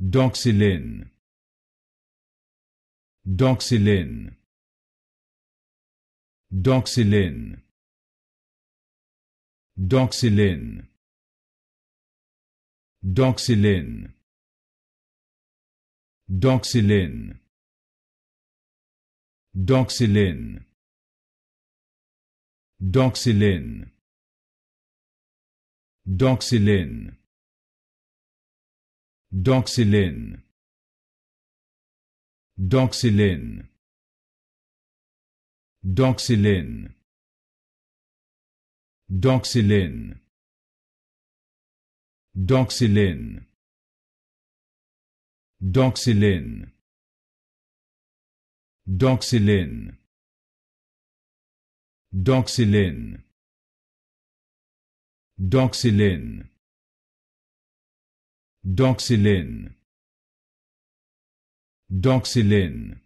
doxylin doxylin doxylin doxylin doxylin doxylin doxylin doxylin doxylin doxylin doxylin doxylin doxylin doxylin doxylin doxylin doxylin doxylin Doxyline. Doxyline.